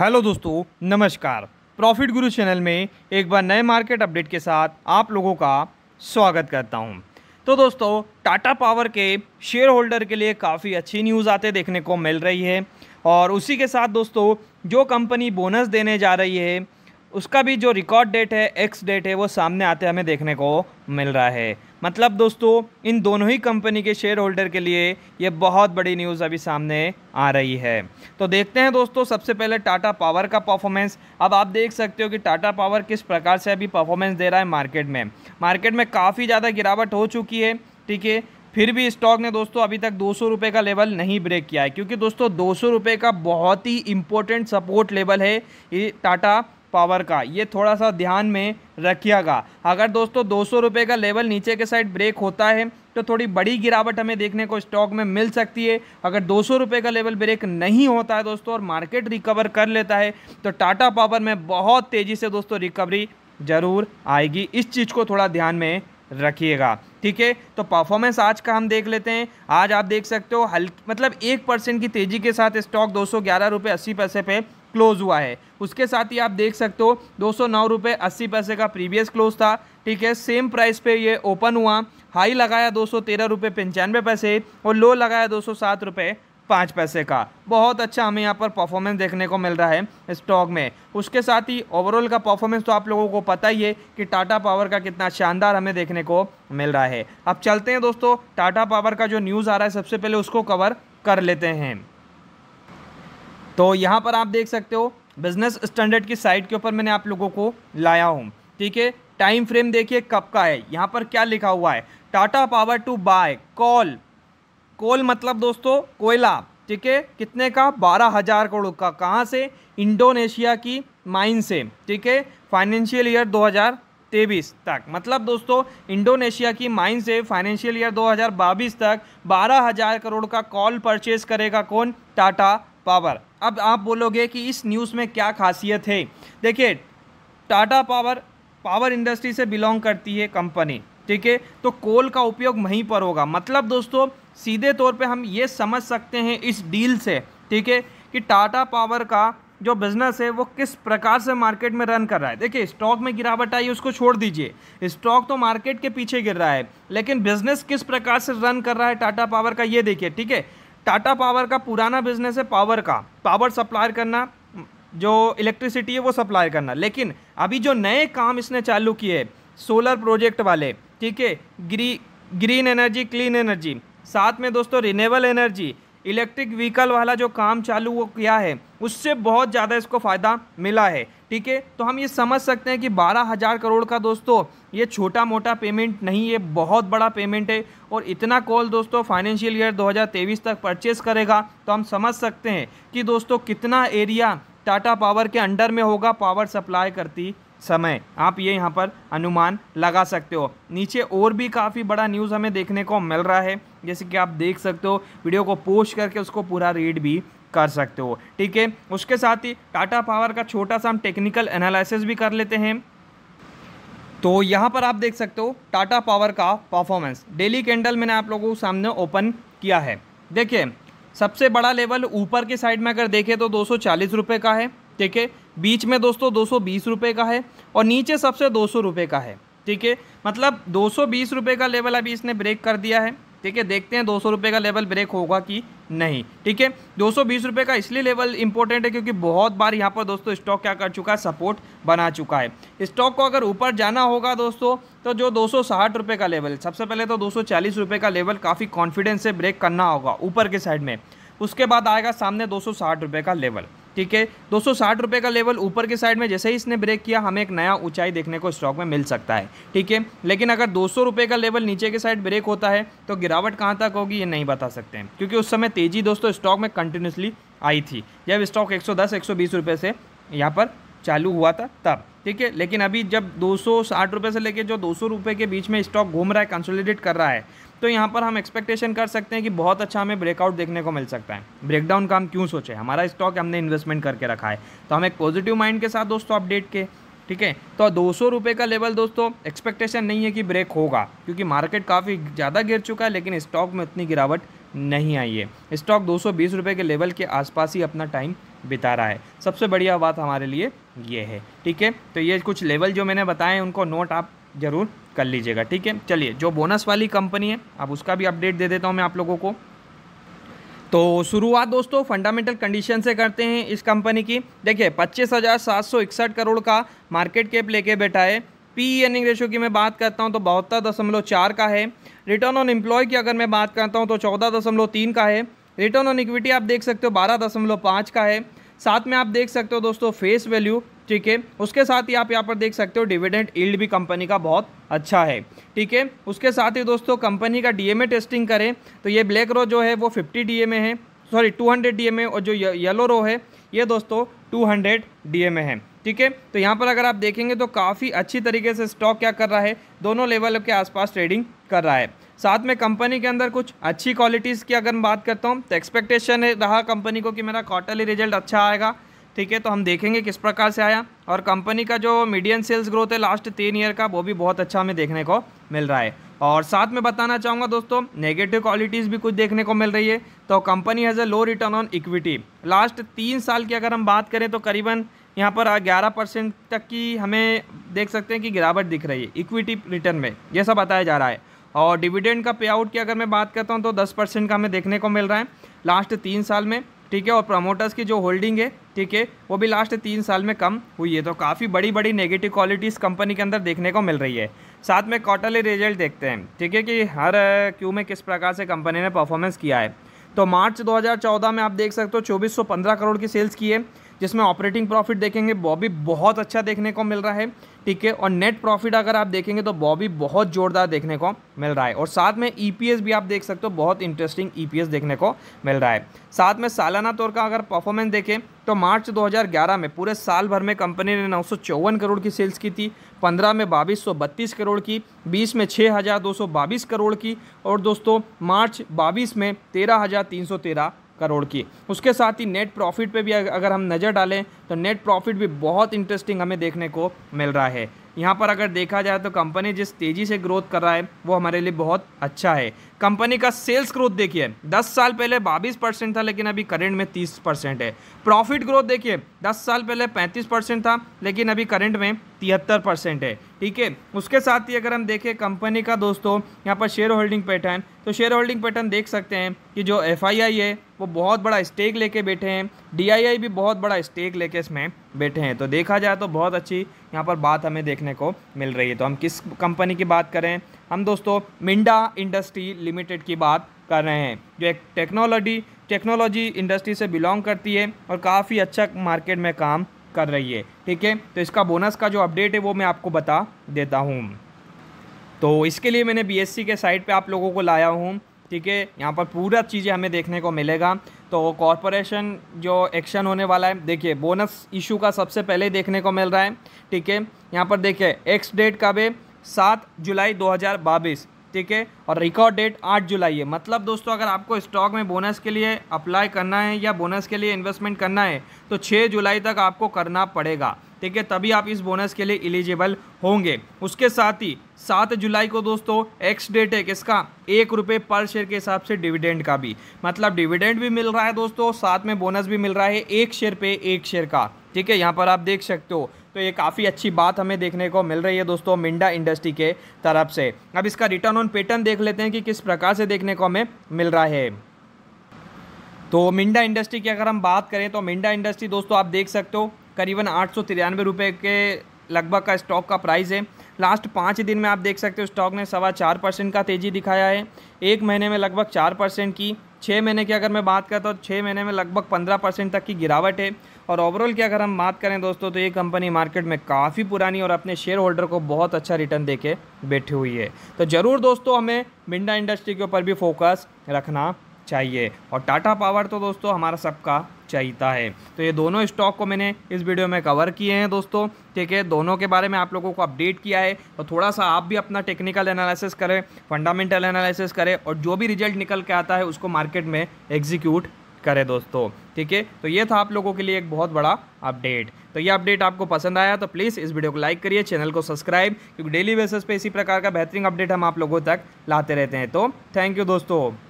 hello दोस्तों नमस्कार profit गुरु चैनल में एक बार नए मार्केट अपडेट के साथ आप लोगों का स्वागत करता हूं तो दोस्तों टाटा पावर के शेयर होल्डर के लिए काफ़ी अच्छी न्यूज़ आते देखने को मिल रही है और उसी के साथ दोस्तों जो कंपनी बोनस देने जा रही है उसका भी जो रिकॉर्ड डेट है एक्स डेट है वो सामने आते हमें देखने को मिल रहा है मतलब दोस्तों इन दोनों ही कंपनी के शेयर होल्डर के लिए ये बहुत बड़ी न्यूज़ अभी सामने आ रही है तो देखते हैं दोस्तों सबसे पहले टाटा पावर का परफॉर्मेंस अब आप देख सकते हो कि टाटा पावर किस प्रकार से अभी परफॉर्मेंस दे रहा है मार्केट में मार्केट में काफ़ी ज़्यादा गिरावट हो चुकी है ठीक है फिर भी स्टॉक ने दोस्तों अभी तक दो सौ का लेवल नहीं ब्रेक किया है क्योंकि दोस्तों दो सौ का बहुत ही इम्पोर्टेंट सपोर्ट लेवल है ये टाटा पावर का ये थोड़ा सा ध्यान में रखिएगा अगर दोस्तों दो सौ का लेवल नीचे के साइड ब्रेक होता है तो थोड़ी बड़ी गिरावट हमें देखने को स्टॉक में मिल सकती है अगर दो सौ का लेवल ब्रेक नहीं होता है दोस्तों और मार्केट रिकवर कर लेता है तो टाटा पावर में बहुत तेज़ी से दोस्तों रिकवरी ज़रूर आएगी इस चीज़ को थोड़ा ध्यान में रखिएगा ठीक है तो परफॉर्मेंस आज का हम देख लेते हैं आज आप देख सकते हो हल्की मतलब एक परसेंट की तेज़ी के साथ स्टॉक दो सौ ग्यारह रुपये अस्सी पैसे पे क्लोज़ हुआ है उसके साथ ही आप देख सकते हो दो सौ नौ रुपये अस्सी पैसे का प्रीवियस क्लोज था ठीक है सेम प्राइस पे ये ओपन हुआ हाई लगाया दो सौ तेरह रुपये पंचानवे पैसे और लो लगाया दो सौ सात रुपये पाँच पैसे का बहुत अच्छा हमें यहाँ पर परफॉर्मेंस देखने को मिल रहा है स्टॉक में उसके साथ ही ओवरऑल का परफॉर्मेंस तो आप लोगों को पता ही है कि टाटा पावर का कितना शानदार हमें देखने को मिल रहा है अब चलते हैं दोस्तों टाटा पावर का जो न्यूज़ आ रहा है सबसे पहले उसको कवर कर लेते हैं तो यहाँ पर आप देख सकते हो बिजनेस स्टैंडर्ड की साइट के ऊपर मैंने आप लोगों को लाया हूँ ठीक है टाइम फ्रेम देखिए कब का है यहाँ पर क्या लिखा हुआ है Tata power to buy coal coal मतलब दोस्तों कोयला ठीक है कितने का बारह हज़ार करोड़ का कहाँ से इंडोनेशिया की माइन से ठीक है फाइनेंशियल ईयर दो हज़ार तेईस तक मतलब दोस्तों इंडोनेशिया की माइन से फाइनेंशियल ईयर दो हज़ार बाईस तक बारह हजार करोड़ का कॉल परचेज करेगा कौन टाटा पावर अब आप बोलोगे कि इस न्यूज़ में क्या खासियत है देखिए टाटा पावर पावर इंडस्ट्री से बिलोंग करती है कंपनी ठीक है तो कोल का उपयोग वहीं पर होगा मतलब दोस्तों सीधे तौर पे हम ये समझ सकते हैं इस डील से ठीक है कि टाटा पावर का जो बिज़नेस है वो किस प्रकार से मार्केट में रन कर रहा है देखिए स्टॉक में गिरावट आई उसको छोड़ दीजिए स्टॉक तो मार्केट के पीछे गिर रहा है लेकिन बिज़नेस किस प्रकार से रन कर रहा है टाटा पावर का ये देखिए ठीक है टाटा पावर का पुराना बिजनेस है पावर का पावर सप्लाई करना जो इलेक्ट्रिसिटी है वो सप्लाई करना लेकिन अभी जो नए काम इसने चालू किए सोलर प्रोजेक्ट वाले ठीक है ग्री ग्रीन एनर्जी क्लीन एनर्जी साथ में दोस्तों रिनेबल एनर्जी इलेक्ट्रिक व्हीकल वाला जो काम चालू वो किया है उससे बहुत ज़्यादा इसको फ़ायदा मिला है ठीक है तो हम ये समझ सकते हैं कि बारह हज़ार करोड़ का दोस्तों ये छोटा मोटा पेमेंट नहीं है बहुत बड़ा पेमेंट है और इतना कॉल दोस्तों फाइनेंशियल ईयर 2023 तक परचेस करेगा तो हम समझ सकते हैं कि दोस्तों कितना एरिया टाटा पावर के अंडर में होगा पावर सप्लाई करती समय आप ये यहाँ पर अनुमान लगा सकते हो नीचे और भी काफ़ी बड़ा न्यूज़ हमें देखने को मिल रहा है जैसे कि आप देख सकते हो वीडियो को पोस्ट करके उसको पूरा रीड भी कर सकते हो ठीक है उसके साथ ही टाटा पावर का छोटा सा हम टेक्निकल एनालिसिस भी कर लेते हैं तो यहाँ पर आप देख सकते हो टाटा पावर का परफॉर्मेंस डेली कैंडल मैंने आप लोगों के सामने ओपन किया है देखिए सबसे बड़ा लेवल ऊपर के साइड में अगर देखें तो दो सौ का है ठीक है बीच में दोस्तों दो सौ का है और नीचे सबसे दो सौ का है ठीक है मतलब दो सौ का लेवल अभी इसने ब्रेक कर दिया है ठीक है देखते हैं दो सौ का लेवल ब्रेक होगा कि नहीं ठीक है दो सौ का इसलिए लेवल इंपॉर्टेंट है क्योंकि बहुत बार यहाँ पर दोस्तों स्टॉक क्या कर चुका है सपोर्ट बना चुका है स्टॉक को अगर ऊपर जाना होगा दोस्तों तो जो दो सौ का लेवल सबसे पहले तो दो सौ का लेवल काफ़ी कॉन्फिडेंस से ब्रेक करना होगा ऊपर के साइड में उसके बाद आएगा सामने दो सौ का लेवल ठीक है दो सौ का लेवल ऊपर के साइड में जैसे ही इसने ब्रेक किया हमें एक नया ऊंचाई देखने को स्टॉक में मिल सकता है ठीक है लेकिन अगर दो सौ का लेवल नीचे के साइड ब्रेक होता है तो गिरावट कहाँ तक होगी ये नहीं बता सकते हैं क्योंकि उस समय तेजी दोस्तों स्टॉक में कंटिन्यूसली आई थी जब स्टॉक एक सौ दस से यहाँ पर चालू हुआ था तब ठीक है लेकिन अभी जब दो सौ से लेकर जो दो सौ के बीच में स्टॉक घूम रहा है कंसोलिडेट कर रहा है तो यहाँ पर हम एक्सपेक्टेशन कर सकते हैं कि बहुत अच्छा हमें ब्रेकआउट देखने को मिल सकता है ब्रेकडाउन का हम क्यों सोचें हमारा स्टॉक हमने इन्वेस्टमेंट करके रखा है तो हम एक पॉजिटिव माइंड के साथ दोस्तों अपडेट के ठीक है तो दो सौ रुपये का लेवल दोस्तों एक्सपेक्टेशन नहीं है कि ब्रेक होगा क्योंकि मार्केट काफ़ी ज़्यादा गिर चुका है लेकिन स्टॉक में उतनी गिरावट नहीं आई है स्टॉक दो सौ बीस रुपये के लेवल के आसपास ही अपना टाइम बिता रहा है सबसे बढ़िया बात हमारे लिए ये है ठीक है तो ये कुछ लेवल जो मैंने बताए उनको नोट आप ज़रूर कर लीजिएगा ठीक है चलिए जो बोनस वाली कंपनी है अब उसका भी अपडेट दे देता हूँ मैं आप लोगों को तो शुरुआत दोस्तों फंडामेंटल कंडीशन से करते हैं इस कंपनी की देखिए पच्चीस हज़ार सात सौ इकसठ करोड़ का मार्केट कैप लेके बैठा है पी एनिंग रेशो की मैं बात करता हूँ तो बहत्तर दशमलव चार का है रिटर्न ऑन एम्प्लॉय की अगर मैं बात करता हूँ तो चौदह दशमलव तीन का है रिटर्न ऑन इक्विटी आप देख सकते हो बारह दशमलव पाँच का है साथ में आप देख सकते हो दोस्तों फेस वैल्यू ठीक है उसके साथ ही आप यहाँ पर देख सकते हो डिविडेंट ईल्ड भी कंपनी का बहुत अच्छा है ठीक है उसके साथ ही दोस्तों कंपनी का डीएमए टेस्टिंग करें तो ये ब्लैक रो जो है वो फिफ्टी डीएमए है सॉरी टू हंड्रेड डीएमए और जो येलो रो है ये दोस्तों टू हंड्रेड डीएमए है ठीक है तो यहाँ पर अगर आप देखेंगे तो काफ़ी अच्छी तरीके से स्टॉक क्या कर रहा है दोनों लेवल के आसपास ट्रेडिंग कर रहा है साथ में कंपनी के अंदर कुछ अच्छी क्वालिटीज़ की अगर मैं बात करता हूँ तो एक्सपेक्टेशन है रहा कंपनी को कि मेरा क्वार्टरली रिजल्ट अच्छा आएगा ठीक है तो हम देखेंगे किस प्रकार से आया और कंपनी का जो मीडियम सेल्स ग्रोथ है लास्ट तीन ईयर का वो भी बहुत अच्छा हमें देखने को मिल रहा है और साथ में बताना चाहूँगा दोस्तों नेगेटिव क्वालिटीज़ भी कुछ देखने को मिल रही है तो company has a low return on equity last तीन साल की अगर हम बात करें तो करीबन यहाँ पर ग्यारह परसेंट तक की हमें देख सकते हैं कि गिरावट दिख रही है इक्विटी रिटर्न में ये सब बताया जा रहा है और डिविडेंड का पे आउट की अगर मैं बात करता हूँ तो दस परसेंट का हमें देखने को मिल रहा है लास्ट तीन साल में ठीक है और प्रमोटर्स की जो होल्डिंग है ठीक है वो भी लास्ट तीन साल में कम हुई है तो काफ़ी बड़ी बड़ी नेगेटिव क्वालिटीज़ कंपनी के अंदर देखने को मिल रही है साथ में क्वार्टरली रिजल्ट देखते हैं ठीक है कि हर क्यू में किस प्रकार से कंपनी ने परफॉर्मेंस किया है तो मार्च 2014 में आप देख सकते हो चौबीस करोड़ की सेल्स की है जिसमें ऑपरेटिंग प्रॉफिट देखेंगे वो भी बहुत अच्छा देखने को मिल रहा है ठीक है और नेट प्रॉफिट अगर आप देखेंगे तो बॉबी बहुत जोरदार देखने को मिल रहा है और साथ में ई e भी आप देख सकते हो बहुत इंटरेस्टिंग ई e देखने को मिल रहा है साथ में सालाना तौर का अगर परफॉर्मेंस देखें तो मार्च 2011 में पूरे साल भर में कंपनी ने नौ करोड़ की सेल्स की थी 15 में बाईस करोड़ की 20 में छः करोड़ की और दोस्तों मार्च बाईस में तेरह करोड़ की उसके साथ ही नेट प्रॉफिट पे भी अगर हम नज़र डालें तो नेट प्रॉफिट भी बहुत इंटरेस्टिंग हमें देखने को मिल रहा है यहाँ पर अगर देखा जाए तो कंपनी जिस तेज़ी से ग्रोथ कर रहा है वो हमारे लिए बहुत अच्छा है कंपनी का सेल्स ग्रोथ देखिए 10 साल पहले 22 परसेंट था लेकिन अभी करेंट में 30 परसेंट है प्रॉफिट ग्रोथ देखिए 10 साल पहले 35 परसेंट था लेकिन अभी करेंट में तिहत्तर परसेंट है ठीक है उसके साथ ही अगर हम देखें कंपनी का दोस्तों यहाँ पर शेयर होल्डिंग पैटर्न तो शेयर होल्डिंग पैटर्न देख सकते हैं कि जो एफ है वो बहुत बड़ा स्टेक लेके बैठे हैं डीआईआई भी बहुत बड़ा स्टेक लेके इसमें बैठे हैं तो देखा जाए तो बहुत अच्छी यहाँ पर बात हमें देखने को मिल रही है तो हम किस कंपनी की बात करें हम दोस्तों मिंडा इंडस्ट्री लिमिटेड की बात कर रहे हैं जो एक टेक्नोलॉजी टेक्नोलॉजी इंडस्ट्री से बिलोंग करती है और काफ़ी अच्छा मार्केट में काम कर रही है ठीक है तो इसका बोनस का जो अपडेट है वो मैं आपको बता देता हूँ तो इसके लिए मैंने बीएससी के साइट पे आप लोगों को लाया हूँ ठीक है यहाँ पर पूरा चीज़ें हमें देखने को मिलेगा तो कॉरपोरेशन जो एक्शन होने वाला है देखिए बोनस इशू का सबसे पहले देखने को मिल रहा है ठीक है यहाँ पर देखिए एक्स डेट का भी सात जुलाई दो ठीक है और रिकॉर्ड डेट आठ जुलाई है मतलब दोस्तों अगर आपको स्टॉक में बोनस के लिए अप्लाई करना है या बोनस के लिए इन्वेस्टमेंट करना है तो छः जुलाई तक आपको करना पड़ेगा ठीक है तभी आप इस बोनस के लिए एलिजिबल होंगे उसके साथ ही सात जुलाई को दोस्तों एक्स डेट है किसका एक रुपये पर शेयर के हिसाब से डिविडेंड का भी मतलब डिविडेंड भी मिल रहा है दोस्तों साथ में बोनस भी मिल रहा है एक शेयर पे एक शेयर का ठीक है यहाँ पर आप देख सकते हो तो ये काफ़ी अच्छी बात हमें देखने को मिल रही है दोस्तों मिंडा इंडस्ट्री के तरफ से अब इसका रिटर्न ऑन पेटर्न देख लेते हैं कि किस प्रकार से देखने को हमें मिल रहा है तो मिंडा इंडस्ट्री की अगर हम बात करें तो मिंडा इंडस्ट्री दोस्तों आप देख सकते हो करीबन आठ सौ तिरानवे रुपये के लगभग का स्टॉक का प्राइस है लास्ट पाँच दिन में आप देख सकते हो स्टॉक ने सवा चार परसेंट का तेज़ी दिखाया है एक महीने में लगभग चार परसेंट की छः महीने की अगर मैं बात करता हूँ तो छः महीने में लगभग पंद्रह परसेंट तक की गिरावट है और ओवरऑल की अगर हम बात करें दोस्तों तो ये कंपनी मार्केट में काफ़ी पुरानी और अपने शेयर होल्डर को बहुत अच्छा रिटर्न दे के बैठी हुई है तो ज़रूर दोस्तों हमें मिंडा इंडस्ट्री के ऊपर भी फोकस रखना चाहिए और टाटा पावर तो दोस्तों हमारा सबका चाहता है तो ये दोनों स्टॉक को मैंने इस वीडियो में कवर किए हैं दोस्तों ठीक है दोनों के बारे में आप लोगों को अपडेट किया है और थोड़ा सा आप भी अपना टेक्निकल एनालिसिस करें फंडामेंटल एनालिसिस करें और जो भी रिजल्ट निकल के आता है उसको मार्केट में एग्जीक्यूट करें दोस्तों ठीक है तो ये था आप लोगों के लिए एक बहुत बड़ा अपडेट तो ये अपडेट आपको पसंद आया तो प्लीज़ इस वीडियो को लाइक करिए चैनल को सब्सक्राइब क्योंकि डेली बेसिस पे इसी प्रकार का बेहतरीन अपडेट हम आप लोगों तक लाते रहते हैं तो थैंक यू दोस्तों